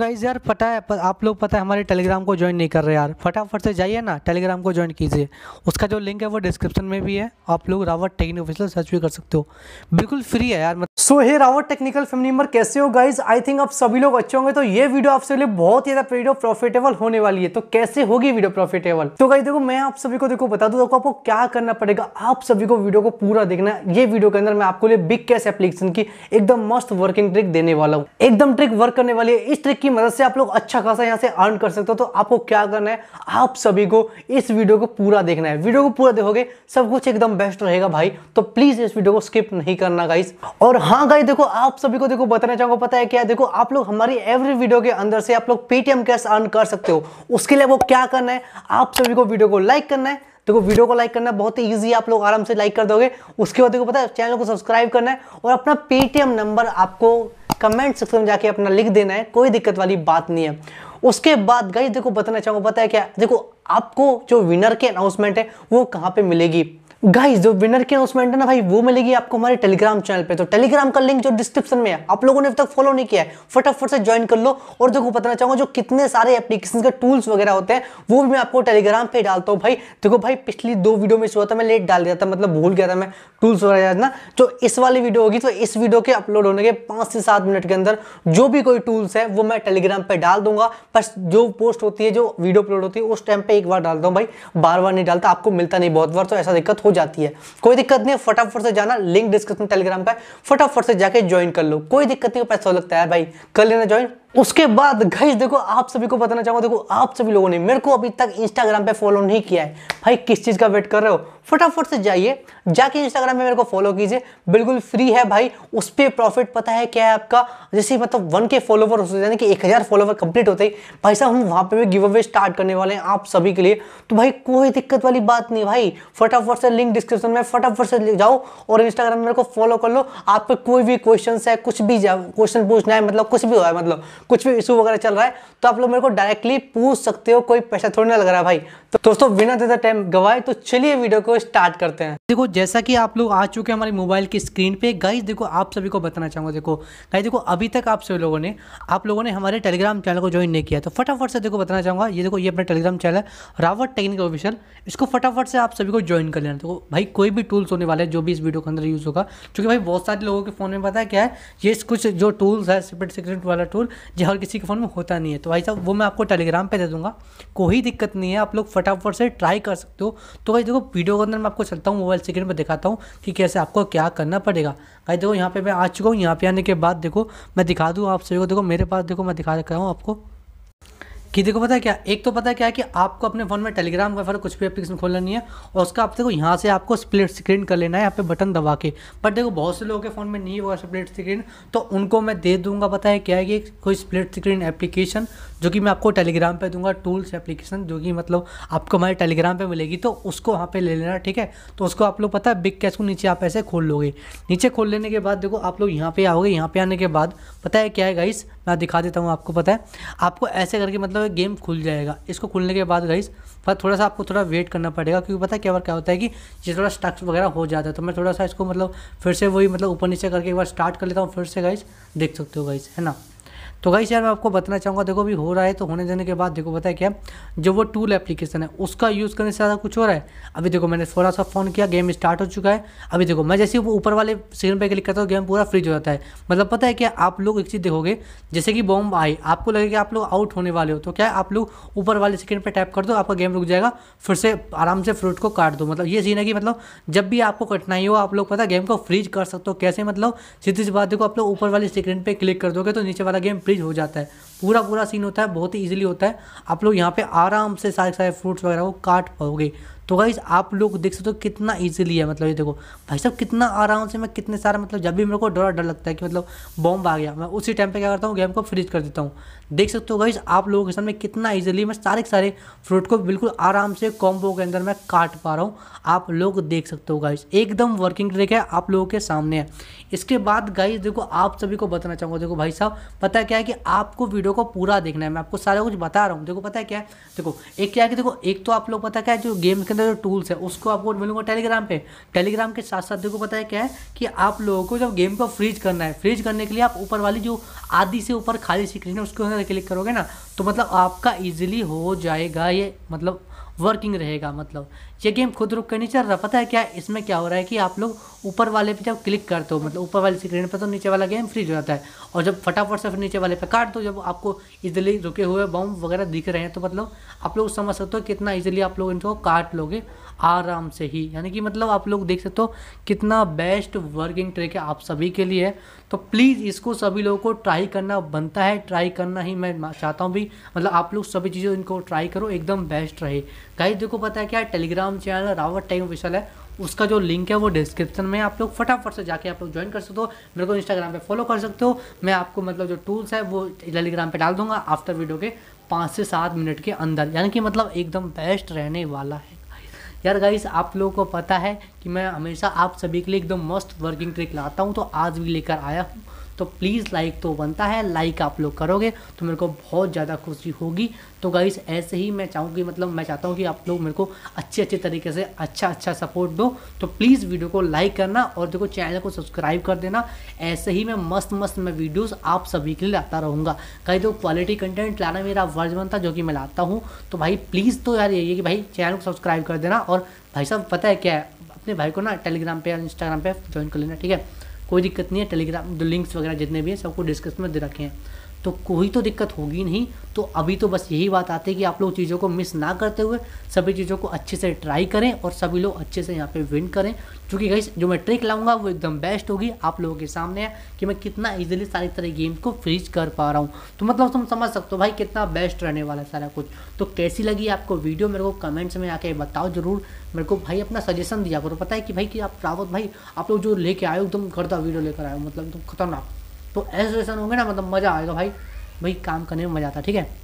guys यार पता है आप लोग पता है हमारे टेलीग्राम को ज्वाइन नहीं कर रहे यार फटाफट से जाइए ना टेलीग्राम को ज्वाइन कीजिए उसका जो लिंक है वो डिस्क्रिप्शन में भी है आप लोग रावत टेक्निक ऑफिसर सर्च भी कर सकते हो बिल्कुल फ्री है यार मतलब so hey Rawat technical family member कैसे हो गाइज आई थिंक आप सभी लोग अच्छे होंगे तो ये वीडियो आपसे लिए बहुत ही ज्यादा वीडियो प्रॉफिटेबल होने वाली है तो कैसे होगी वीडियो प्रॉफिटेबल तो गाइज देखो मैं आप सभी को देखो बता दूँ देखो आपको क्या करना पड़ेगा आप सभी को वीडियो को पूरा देखना ये वीडियो के अंदर मैं आपको लिए बिग कैश एप्लीकेशन की एकदम मस्त वर्किंग ट्रिक देने वाला हूँ एकदम ट्रिक वर्क करने वाली है इस ट्रिक की मदद से आप लोग अच्छा खासा यहाँ से अर्न कर सकते हो तो आपको क्या करना है आप सभी को इस वीडियो को पूरा देखना है वीडियो को पूरा देखोगे सब कुछ एकदम बेस्ट रहेगा भाई तो प्लीज़ इस वीडियो को स्किप नहीं करना गाइस और हाँ गाइस देखो आप सभी को देखो बताना चाहूंगा पता है क्या देखो आप लोग हमारी एवरी वीडियो के अंदर से आप लोग पेटीएम कैश अर्न कर सकते हो उसके लिए वो क्या करना है आप सभी को वीडियो को लाइक करना है देखो वीडियो को लाइक करना बहुत ही ईजी आप लोग आराम से लाइक कर दोगे उसके बाद देखो पता है चैनल को सब्सक्राइब करना है और अपना पेटीएम नंबर आपको कमेंट सेक्शन में जाके अपना लिख देना है कोई दिक्कत वाली बात नहीं है उसके बाद गई देखो बताना चाहूँगा पता है क्या देखो आपको जो विनर के अनाउंसमेंट है वो कहाँ पे मिलेगी गाइस जो विनर की अनाउंसमेंट है ना भाई वो मिलेगी आपको हमारे टेलीग्राम चैनल पे तो टेलीग्राम का लिंक जो डिस्क्रिप्शन में है आप लोगों ने अब तक फॉलो नहीं किया है फटाफट से ज्वाइन कर लो और देखो बताना चाहूंगा जो कितने सारे एप्लीकेशन के टूल्स वगैरह होते हैं वो भी मैं आपको टेलीग्राम पे डालता हूँ भाई देखो भाई पिछली दो वीडियो में हुआ था मैं लेट डाल दिया था मतलब भूल गया था मैं टूल्स वगैरह ना जो तो इस वाली वीडियो होगी तो इस वीडियो के अपलोड होने के पाँच से सात मिनट के अंदर जो भी कोई टूल्स है वो मैं टेलीग्राम पर डाल दूंगा बस जो पोस्ट होती है जो वीडियो अपलोड होती है उस टाइम पर एक बार डालता हूँ भाई बार बार नहीं डालता आपको मिलता नहीं बहुत बार तो ऐसा दिक्कत हो जाती है कोई दिक्कत नहीं फटाफट से जाना लिंक डिस्क्रिप्शन टेलीग्राम पर फटाफट से जाके ज्वाइन कर लो कोई दिक्कत नहीं पैसा लगता है भाई कर लेना ज्वाइन उसके बाद घई देखो आप सभी को बताना चाहूंगा देखो आप सभी लोगों ने मेरे को अभी तक इंस्टाग्राम पे फॉलो नहीं किया है भाई किस चीज़ का वेट कर रहे हो फटाफट से जाइए जाके इंस्टाग्राम पे मेरे को फॉलो कीजिए बिल्कुल फ्री है भाई उस पर प्रॉफिट पता है क्या है आपका जैसे मतलब वन के फॉलोवर होते हैं कि एक हज़ार फॉलोवर कंप्लीट होते ही भाई साहब हम वहां पर भी गिव अवे स्टार्ट करने वाले हैं आप सभी के लिए तो भाई कोई दिक्कत वाली बात नहीं भाई फटाफट से लिंक डिस्क्रिप्शन में फटाफट से जाओ और इंस्टाग्राम मेरे को फॉलो कर लो आप कोई भी क्वेश्चन है कुछ भी क्वेश्चन पूछना है मतलब कुछ भी हो है मतलब कुछ भी इशू वगैरह चल रहा है तो आप लोग मेरे को डायरेक्टली पूछ सकते हो कोई पैसा थोड़ी ना लग रहा है भाई तो दोस्तों बिना ज्यादा टाइम गवाए तो चलिए वीडियो को स्टार्ट करते हैं देखो जैसा कि आप लोग आ चुके हैं हमारे मोबाइल की स्क्रीन पे गाइज देखो आप सभी को बताना चाहूंगा देखो गाइज देखो अभी तक आप सभी लोगों ने आप लोगों ने हमारे टेलीग्राम चैनल को ज्वाइन नहीं किया तो फटाफट से देखो बताना चाहूंगा ये देखो ये अपना टेलीग्राम चैनल है रावत टेक्निकल ऑफिशियल इसको फटाफट से आप सभी को ज्वाइन कर लेना देखो भाई कोई भी टूल्स होने वाले हैं जो भी इस वीडियो के अंदर यूज़ होगा क्योंकि भाई बहुत सारे लोगों के फ़ोन में पता है क्या है ये कुछ जो टूल्स है सिपेट सिक्रेट वाला टूल जो हर किसी के फ़ोन में होता नहीं है तो भाई साहब वो मैं आपको टेलीग्राम पे दे दूँगा कोई दिक्कत नहीं है आप लोग फटाफट से ट्राई कर सकते हो तो भाई देखो वीडियो के अंदर मैं आपको चलता हूँ मोबाइल स्क्रीन पर दिखाता हूँ कि कैसे आपको क्या करना पड़ेगा भाई देखो यहाँ पर मैं आ चुका हूँ यहाँ पर आने के बाद देखो मैं दिखा दूँ आप सभी को देखो मेरे पास देखो मैं दिखा रहा हूँ आपको कि देखो पता है क्या एक तो पता है क्या है कि आपको अपने फ़ोन में टेलीग्राम का कुछ भी एप्लीकेशन खोलना नहीं है और उसका आप देखो यहाँ से आपको स्प्लिट स्क्रीन कर लेना है यहाँ पे बटन दबा के बट देखो बहुत से लोगों के फ़ोन में नहीं हुआ स्प्लिट स्क्रीन तो उनको मैं दे दूंगा पता है क्या है कि कोई स्प्लिट स्क्रीन एप्लीकेशन जो कि मैं आपको टेलीग्राम पर दूंगा टूल्स एप्लीकेशन जो कि मतलब आपको हमारे टेलीग्राम पर मिलेगी तो उसको वहाँ पर ले लेना ठीक है तो उसको आप लोग पता है बिग कैश को नीचे आप ऐसे खोल लोगे नीचे खोल लेने के बाद देखो आप लोग यहाँ पर आओगे यहाँ पर आने के बाद पता है क्या है गाइस मैं दिखा देता हूँ आपको पता है आपको ऐसे करके मतलब मतलब गेम खुल जाएगा इसको खुलने के बाद गाइस पर थोड़ा सा आपको थोड़ा वेट करना पड़ेगा क्योंकि पता है क्या बार क्या होता है कि जिस थोड़ा स्टक्स वगैरह हो जाता है तो मैं थोड़ा सा इसको मतलब फिर से वही मतलब ऊपर नीचे करके एक बार स्टार्ट कर लेता हूँ फिर से गाइस देख सकते हो गाइस है ना तो गाइस यार मैं आपको बताना चाहूँगा देखो अभी हो रहा है तो होने देने के बाद देखो बताया क्या जो वो टूल एप्लीकेशन है उसका यूज़ करने से ज़्यादा कुछ हो रहा है अभी देखो मैंने थोड़ा सा फ़ोन किया गेम स्टार्ट हो चुका है अभी देखो मैं जैसे वो ऊपर वाले स्क्रीन पर क्लिक करता हूँ गेम पूरा फ्रीज हो जाता है मतलब पता है क्या आप लोग एक चीज़ देखोगे जैसे कि बॉम्ब आई आपको लगे कि आप लोग आउट होने वाले हो तो क्या आप लोग ऊपर वाले स्क्रीन पर टाइप कर दो आपका गेम रुक जाएगा फिर से आराम से फ्रूट को काट दो मतलब ये सीन है कि मतलब जब भी आपको कठिनाई हो आप लोग पता है गेम को फ्रीज कर सकते हो कैसे मतलब सीधी सी बात देखो आप लोग ऊपर वाली स्क्रीन पर क्लिक कर दोगे तो नीचे वाला गेम फ्रिज हो जाता है पूरा पूरा सीन होता है बहुत ही इजीली होता है आप लोग यहाँ पे आराम से सारे सारे फ्रूट्स वगैरह को काट पाओगे तो भाई आप लोग देख सकते हो कितना इजीली है मतलब ये देखो भाई साहब कितना आराम से मैं कितने सारे मतलब जब भी मेरे को डर डर लगता है कि मतलब बॉम्ब आ गया मैं उसी टाइम पे क्या करता हूँ गेम को फ्रीज कर देता हूँ देख सकते हो गाइज आप लोगों के सामने कितना ईजिली मैं सारे सारे फ्रूट को बिल्कुल आराम से कॉम्बो के अंदर मैं काट पा रहा हूँ आप लोग देख सकते हो गाइज एकदम वर्किंग ट्रिक है आप लोगों के सामने है इसके बाद गाइज देखो आप सभी को बताना चाहूँगा देखो भाई साहब पता क्या है कि आपको वीडियो को पूरा देखना है मैं आपको सारा कुछ बता रहा हूँ देखो पता है क्या है देखो एक क्या है कि देखो एक तो आप लोग पता क्या है जो गेम के अंदर जो टूल्स है उसको आपको मिलूंगा टेलीग्राम पे टेलीग्राम के साथ साथ देखो पता है क्या है कि आप लोगों को जब गेम को फ्रीज करना है फ्रीज करने के लिए आप ऊपर वाली जो आधी से ऊपर खाली सीख रही है अंदर पे क्लिक करोगे ना तो मतलब आपका इजीली हो जाएगा ये मतलब वर्किंग रहेगा मतलब ये गेम खुद रुक कर नहीं चल रहा पता है क्या इसमें क्या हो रहा है कि आप लोग ऊपर वाले पे जब क्लिक करते हो मतलब ऊपर वाली स्क्रीन पे तो नीचे वाला गेम फ्रीज हो जाता है और जब फटाफट से फिर नीचे वाले पे काट दो जब आपको इजीली रुके हुए बम वगैरह दिख रहे हैं तो मतलब आप लोग समझ सकते हो कितना ईजिली आप लोग इनको काट लोगे आराम से ही यानी कि मतलब आप लोग देख सकते हो कितना बेस्ट वर्किंग ट्रेक है आप सभी के लिए तो प्लीज़ इसको सभी लोगों को ट्राई करना बनता है ट्राई करना ही मैं चाहता हूँ भी मतलब आप लोग सभी चीज़ें इनको ट्राई करो एकदम बेस्ट रहे गाइस देखो पता है क्या Telegram channel Rawat time official है उसका जो लिंक है वो डिस्क्रिप्शन में आप लोग फटाफट से जाके आप लोग ज्वाइन कर सकते हो मेरे को इंस्टाग्राम पे फॉलो कर सकते हो मैं आपको मतलब जो टूल्स है वो टेलीग्राम पे डाल दूंगा आफ्टर वीडियो के पाँच से सात मिनट के अंदर यानी कि मतलब एकदम बेस्ट रहने वाला है यार गाइस आप लोगों को पता है कि मैं हमेशा आप सभी के लिए एकदम मस्त वर्किंग ट्रिक लाता हूँ तो आज भी लेकर आया हूँ तो प्लीज़ लाइक तो बनता है लाइक आप लोग करोगे तो मेरे को बहुत ज़्यादा खुशी होगी तो गाइस ऐसे ही मैं चाहूँगी मतलब मैं चाहता हूँ कि आप लोग मेरे को अच्छे अच्छे तरीके से अच्छा अच्छा सपोर्ट दो तो प्लीज़ वीडियो को लाइक करना और देखो चैनल को सब्सक्राइब कर देना ऐसे ही मैं मस्त मस्त मैं वीडियोस आप सभी के लिए लाता रहूँगा कहीं तो क्वालिटी कंटेंट लाना मेरा वर्ज बनता जो कि मैं लाता हूँ तो भाई प्लीज़ तो यार यही है कि भाई चैनल को सब्सक्राइब कर देना और भाई साहब पता है क्या है अपने भाई को ना टेलीग्राम पे या इंस्टाग्राम पे ज्वाइन कर लेना ठीक है कोई दिक्कत नहीं है टेलीग्राम लिंक्स वगैरह जितने भी हैं सबको डिस्क्रिप्शन में दे रखे हैं तो कोई तो दिक्कत होगी नहीं तो अभी तो बस यही बात आती है कि आप लोग चीज़ों को मिस ना करते हुए सभी चीज़ों को अच्छे से ट्राई करें और सभी लोग अच्छे से यहाँ पे विन करें क्योंकि गई जो मैं ट्रिक लाऊंगा वो एकदम बेस्ट होगी आप लोगों के सामने है कि मैं कितना इजीली सारी तरह गेम को फ्रीज कर पा रहा हूँ तो मतलब तुम समझ सकते हो भाई कितना बेस्ट रहने वाला है सारा कुछ तो कैसी लगी आपको वीडियो मेरे को कमेंट्स में आके बताओ जरूर मेरे को भाई अपना सजेशन दिया करो पता है कि भाई कि आप रावत भाई आप लोग जो लेके आए हो एकदम घर वीडियो लेकर आए हो मतलब एकदम खतरनाक तो ऐसे ऐसा होंगे ना मतलब मज़ा आएगा तो भाई भाई काम करने में मज़ा आता है ठीक है